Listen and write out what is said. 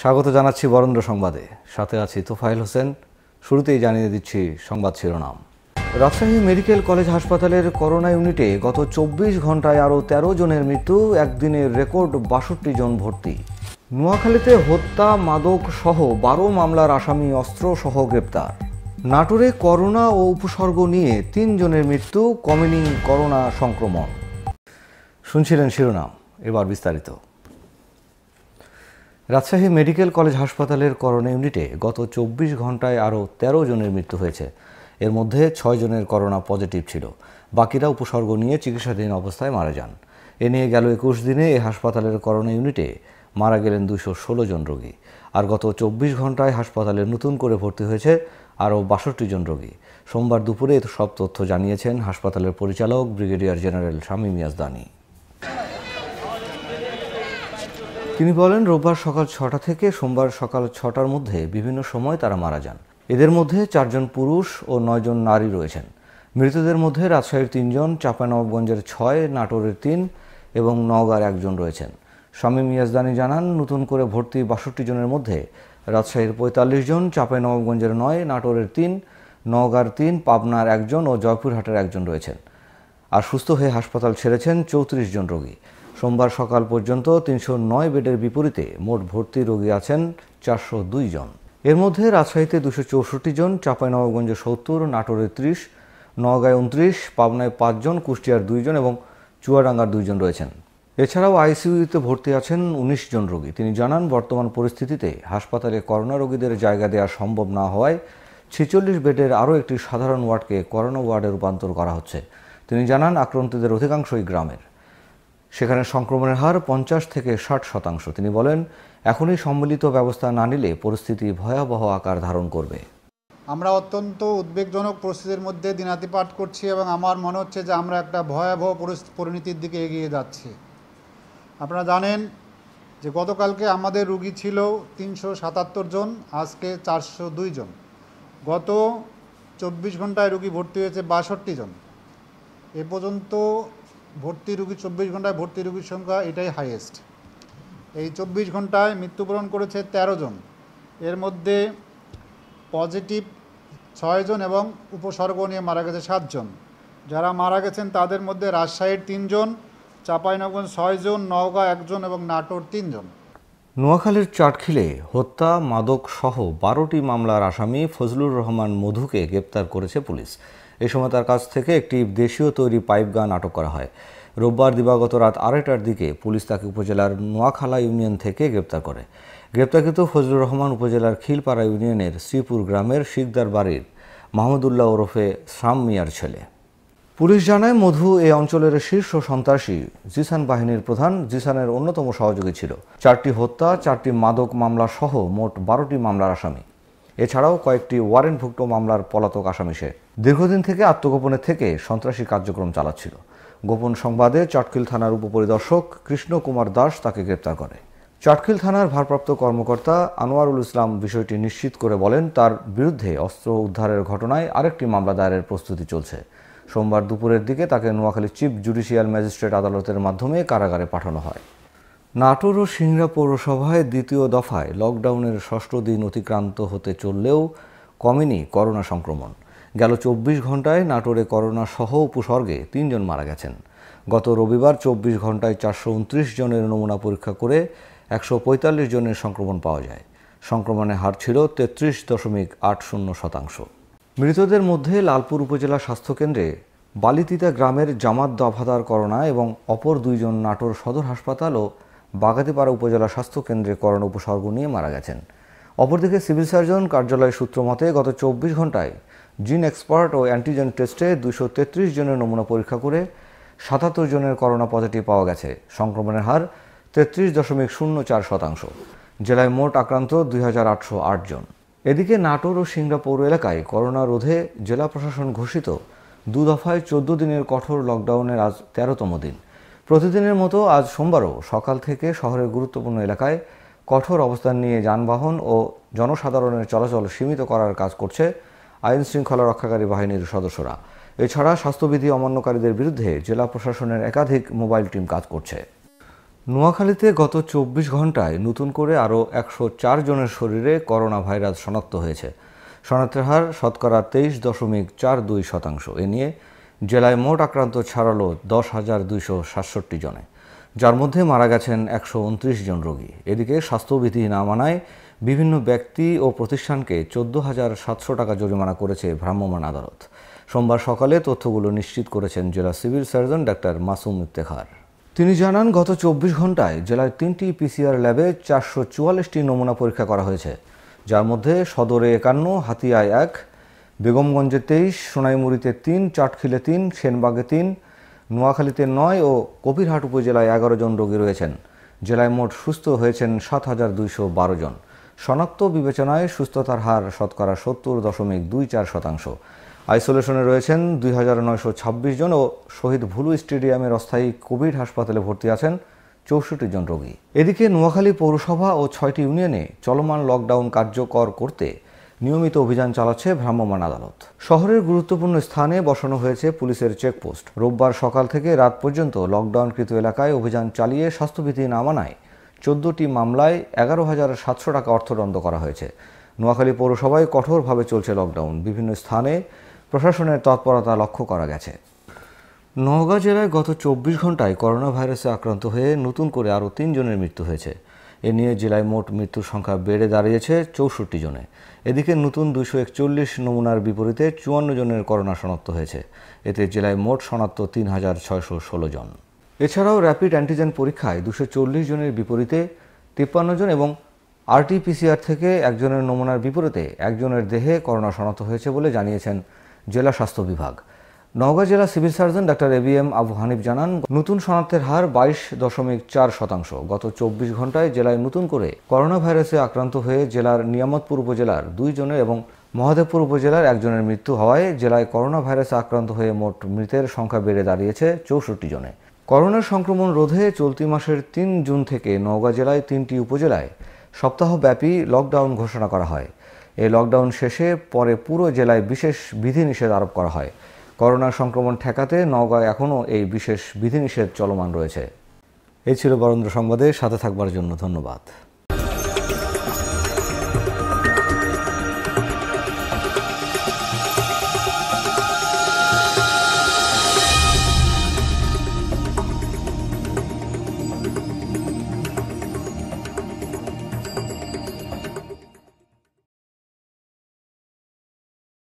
স্বাগত জানাচ্ছি বরেন্দ্র সংবাদে সাথে আছি তোফাইল হোসেন শুরুতেই জানিয়ে দিচ্ছি সংবাদ শিরোনাম রাজশাহী মেডিকেল কলেজ হাসপাতালের করোনা ইউনিটে গত চব্বিশ ঘন্টায় আরও ১৩ জনের মৃত্যু একদিনের রেকর্ড বাষট্টি জন ভর্তি নোয়াখালীতে হত্যা মাদক সহ বারো মামলার আসামি অস্ত্র সহ গ্রেপ্তার নাটোরে করোনা ও উপসর্গ নিয়ে তিন জনের মৃত্যু কমেনি করোনা সংক্রমণ শুনছিলেন শিরোনাম এবার বিস্তারিত রাজশাহী মেডিকেল কলেজ হাসপাতালের করোনা ইউনিটে গত চব্বিশ ঘন্টায় আরও তেরো জনের মৃত্যু হয়েছে এর মধ্যে ছয় জনের করোনা পজিটিভ ছিল বাকিরা উপসর্গ নিয়ে চিকিৎসাধীন অবস্থায় মারা যান এ নিয়ে গেল একুশ দিনে এ হাসপাতালের করোনা ইউনিটে মারা গেলেন দুশো ষোলো জন রোগী আর গত চব্বিশ ঘন্টায় হাসপাতালে নতুন করে ভর্তি হয়েছে আরও বাষট্টি জন রোগী সোমবার দুপুরে সব তথ্য জানিয়েছেন হাসপাতালের পরিচালক ব্রিগেডিয়ার জেনারেল শামীম ইয়াজদানি তিনি বলেন রোববার সকাল ছটা থেকে সোমবার সকাল ছটার মধ্যে বিভিন্ন সময় তারা মারা যান এদের মধ্যে চারজন পুরুষ ও নয়জন নারী রয়েছেন মৃতদের মধ্যে রাজশাহীর তিনজন চাঁপানবাবগঞ্জের ছয় নাটোরের তিন এবং নওগাঁর একজন রয়েছেন স্বামী মিয়াজদানি জানান নতুন করে ভর্তি বাষট্টি জনের মধ্যে রাজশাহীর পঁয়তাল্লিশ জন চাঁপাইনবাবগঞ্জের নয় নাটোরের তিন নওগাঁর তিন পাবনার একজন ও জয়পুরহাটের একজন রয়েছেন আর সুস্থ হয়ে হাসপাতাল ছেড়েছেন চৌত্রিশ জন রোগী সোমবার সকাল পর্যন্ত তিনশো নয় বেডের বিপরীতে মোট ভর্তি রোগী আছেন চারশো দুই জন এর মধ্যে রাজশাহীতে দুশো চৌষট্টি জন চাঁপাইনবাবগঞ্জে সত্তর নাটোরে ত্রিশ নওগাঁয় উনত্রিশ পাবনায় পাঁচজন কুষ্টিয়ার দুইজন এবং চুয়াডাঙ্গার দুইজন রয়েছেন এছাড়াও আইসিইউতে ভর্তি আছেন উনিশ জন রোগী তিনি জানান বর্তমান পরিস্থিতিতে হাসপাতালে করোনা রোগীদের জায়গা দেওয়া সম্ভব না হওয়ায় ছেচল্লিশ বেডের আরও একটি সাধারণ ওয়ার্ডকে করোনা ওয়ার্ডে রূপান্তর করা হচ্ছে তিনি জানান আক্রান্তদের অধিকাংশই গ্রামের সেখানে সংক্রমণের হার পঞ্চাশ থেকে ষাট শতাংশ তিনি বলেন এখনই সম্মিলিত ব্যবস্থা না নিলে পরিস্থিতি ভয়াবহ আকার ধারণ করবে আমরা অত্যন্ত উদ্বেগজনক পরিস্থিতির মধ্যে দিনাতিপাত করছি এবং আমার মনে হচ্ছে যে আমরা একটা ভয়াবহ পরিণতির দিকে এগিয়ে যাচ্ছি আপনারা জানেন যে গতকালকে আমাদের রুগী ছিল তিনশো সাতাত্তর জন আজকে চারশো দুই জন গত চব্বিশ ঘন্টায় রুগী ভর্তি হয়েছে বাষট্টি জন এ পর্যন্ত ভর্তি রুগী চব্বিশ ঘন্টায় ভর্তি রুগীর সংখ্যা এটাই হাইয়েস্ট এই চব্বিশ ঘন্টায় মৃত্যুবরণ করেছে ১৩ জন এর মধ্যে পজিটিভ ছয়জন এবং উপসর্গ নিয়ে মারা গেছে সাতজন যারা মারা গেছেন তাদের মধ্যে রাজশাহীর তিনজন চাঁপাইনগর ছয়জন নওগাঁ একজন এবং নাটোর তিনজন নোয়াখালীর চাটখিলে হত্যা মাদক সহ বারোটি মামলার আসামি ফজলুর রহমান মধুকে গ্রেপ্তার করেছে পুলিশ এ সময় তার কাছ থেকে একটি দেশীয় তৈরি পাইপ গান আটক করা হয় রোববার দিবাগত রাত আড়াইটার দিকে পুলিশ তাকে উপজেলার নোয়াখালা ইউনিয়ন থেকে গ্রেপ্তার করে গ্রেপ্তারকৃত ফজলুর রহমান উপজেলার খিলপাড়া ইউনিয়নের শ্রীপুর গ্রামের শিকদার বাড়ির মাহমুদুল্লাহ ওরফে শ্রাম মিয়ার ছেলে পুলিশ জানায় মধু এই অঞ্চলের শীর্ষ সন্ত্রাসী জিসান বাহিনীর প্রধান জিসানের অন্যতম সহযোগী ছিল চারটি হত্যা চারটি মাদক মামলা সহ মোট বারোটি মামলার আসামি এছাড়াও কয়েকটি ওয়ারেন্টভুক্ত মামলার পলাতক আসামি সে দীর্ঘদিন থেকে আত্মগোপনে থেকে সন্ত্রাসী কার্যক্রম চালাচ্ছিল গোপন সংবাদে চটকিল থানার উপপরিদর্শক কৃষ্ণ কুমার দাস তাকে গ্রেপ্তার করে চটকিল থানার ভারপ্রাপ্ত কর্মকর্তা আনোয়ারুল ইসলাম বিষয়টি নিশ্চিত করে বলেন তার বিরুদ্ধে অস্ত্র উদ্ধারের ঘটনায় আরেকটি মামলা দায়েরের প্রস্তুতি চলছে সোমবার দুপুরের দিকে তাকে নোয়াখালী চিফ জুডিশিয়াল ম্যাজিস্ট্রেট আদালতের মাধ্যমে কারাগারে পাঠানো হয় নাটোর ও সিংড়া পৌরসভায় দ্বিতীয় দফায় লকডাউনের ষষ্ঠ দিন অতিক্রান্ত হতে চললেও কমেনি করোনা সংক্রমণ গেল চব্বিশ ঘন্টায় নাটোরে করোনা সহ উপসর্গে তিনজন মারা গেছেন গত রবিবার চব্বিশ ঘন্টায় চারশো উনত্রিশ জনের নমুনা পরীক্ষা করে একশো পঁয়তাল্লিশ জনের সংক্রমণ পাওয়া যায় সংক্রমণের হার ছিল তেত্রিশ দশমিক আট শূন্য শতাংশ মৃতদের মধ্যে লালপুর উপজেলা স্বাস্থ্যকেন্দ্রে বালিতিতা গ্রামের জামাত দফাদার করোনা এবং অপর দুইজন নাটোর সদর হাসপাতাল ও বাগাতিপাড়া উপজেলা স্বাস্থ্য কেন্দ্রে করোনা উপসর্গ নিয়ে মারা গেছেন অপরদিকে সিভিল সার্জন কার্যালয় সূত্র মতে গত চব্বিশ ঘন্টায় জিন এক্সপার্ট ও অ্যান্টিজেন টেস্টে দুশো তেত্রিশ জনের নমুনা পরীক্ষা করে সাতাত্তর জনের করোনা পজিটিভ পাওয়া গেছে সংক্রমণের হার তেত্রিশ দশমিক শূন্য চার শতাংশ জেলায় মোট আক্রান্ত দুই হাজার আটশো জন এদিকে নাটোর ও সিংড়া পৌর এলাকায় করোনা রোধে জেলা প্রশাসন ঘোষিত দু দফায় চোদ্দ দিনের কঠোর লকডাউনের আজ তেরোতম দিন প্রতিদিনের মতো আজ সোমবারও সকাল থেকে শহরের গুরুত্বপূর্ণ এলাকায় কঠোর অবস্থান নিয়ে যানবাহন ও জনসাধারণের চলাচল সীমিত করার কাজ করছে আইন শৃঙ্খলা রক্ষাকারী বাহিনীর সদস্যরা এছাড়া স্বাস্থ্যবিধি অমান্যকারীদের বিরুদ্ধে জেলা প্রশাসনের একাধিক মোবাইল টিম কাজ করছে নোয়াখালীতে গত চব্বিশ ঘন্টায় নতুন করে আরও একশো জনের শরীরে করোনা ভাইরাস শনাক্ত হয়েছে শনাক্তের হার শতকরা তেইশ দশমিক চার দুই শতাংশ এ নিয়ে জেলায় মোট আক্রান্ত ছাড়ালো দশ হাজার দুইশো সাতষট্টি জনে যার মধ্যে মারা গেছেন একশো উনত্রিশ জন রোগী এদিকে স্বাস্থ্যবিধি না মানায় বিভিন্ন ব্যক্তি ও প্রতিষ্ঠানকে চোদ্দ হাজার সাতশো টাকা জরিমানা করেছে ভ্রাম্যমাণ আদালত সোমবার সকালে তথ্যগুলো নিশ্চিত করেছেন জেলা civil surgeon doctor Masum Iftekhar তিনি জানান গত চব্বিশ ঘন্টায় জেলার তিনটি পিসিআর ল্যাবে চারশো চুয়াল্লিশটি নমুনা পরীক্ষা করা হয়েছে যার মধ্যে সদরে একান্ন হাতিয়ায় এক বেগমগঞ্জে তেইশ সোনাইমুড়িতে তিন চাটখিলে তিন সেনবাগে তিন নোয়াখালীতে নয় ও কপিরহাট উপজেলায় এগারো জন রোগী রয়েছেন জেলায় মোট সুস্থ হয়েছেন সাত হাজার দুইশো বারো জন শনাক্ত বিবেচনায় সুস্থতার হার শতকরা সত্তর দশমিক দুই চার শতাংশ আইসোলেশনে রয়েছেন দুই হাজার নয়শো ছাব্বিশ জন ও শহীদ ভুলু স্টেডিয়ামের অস্থায়ী কোভিড হাসপাতালে ভর্তি আছেন চৌষট্টি জন রোগী এদিকে নোয়াখালী পৌরসভা ও ছয়টি ইউনিয়নে চলমান লকডাউন কার্যকর করতে নিয়মিত অভিযান চালাচ্ছে ভ্রাম্যমাণ আদালত শহরের গুরুত্বপূর্ণ স্থানে বসানো হয়েছে পুলিশের চেকপোস্ট রোববার সকাল থেকে রাত পর্যন্ত লকডাউনকৃত এলাকায় অভিযান চালিয়ে স্বাস্থ্যবিধি না মানায় চোদ্দটি মামলায় এগারো হাজার সাতশো টাকা অর্থদণ্ড করা হয়েছে নোয়াখালী পৌরসভায় কঠোরভাবে চলছে লকডাউন বিভিন্ন স্থানে প্রশাসনের তৎপরতা লক্ষ্য করা গেছে নওগাঁ জেলায় গত চব্বিশ ঘন্টায় করোনা ভাইরাসে আক্রান্ত হয়ে নতুন করে আরও তিনজনের মৃত্যু হয়েছে এ নিয়ে জেলায় মোট মৃত্যুর সংখ্যা বেড়ে দাঁড়িয়েছে চৌষট্টি জনে এদিকে নতুন দুশো একচল্লিশ নমুনার বিপরীতে চুয়ান্ন জনের করোনা শনাক্ত হয়েছে এতে জেলায় মোট শনাক্ত তিন হাজার ছয়শো ষোলো জন এছাড়াও র্যাপিড অ্যান্টিজেন পরীক্ষায় দুশো চল্লিশ জনের বিপরীতে তিপ্পান্ন জন এবং আরটিপিসিআর থেকে একজনের নমুনার বিপরীতে একজনের দেহে করোনা শনাক্ত হয়েছে বলে জানিয়েছেন জেলা স্বাস্থ্য বিভাগ নওগাঁ জেলা civil surgeon doctor A M Abu Hanif জানান নতুন শনাক্তের হার বাইশ দশমিক চার শতাংশ গত চব্বিশ ঘন্টায় জেলায় নতুন করে করোনা ভাইরাসে আক্রান্ত হয়ে জেলার নিয়ামতপুর উপজেলার দুইজনের এবং মহাদেবপুর উপজেলার একজনের মৃত্যু হওয়ায় জেলায় করোনা ভাইরাসে আক্রান্ত হয়ে মোট মৃতের সংখ্যা বেড়ে দাঁড়িয়েছে চৌষট্টি জনে করোনা সংক্রমণ রোধে চলতি মাসের তিন জুন থেকে নওগাঁ জেলায় তিনটি উপজেলায় সপ্তাহব্যাপী লকডাউন ঘোষণা করা হয় এই লকডাউন শেষে পরে পুরো জেলায় বিশেষ বিধিনিষেধ আরোপ করা হয় করোনা সংক্রমণ ঠেকাতে নওগাঁয় এখনও এই বিশেষ বিধিনিষেধ চলমান রয়েছে এই ছিল বরেন্দ্র সংবাদে সাথে থাকবার জন্য ধন্যবাদ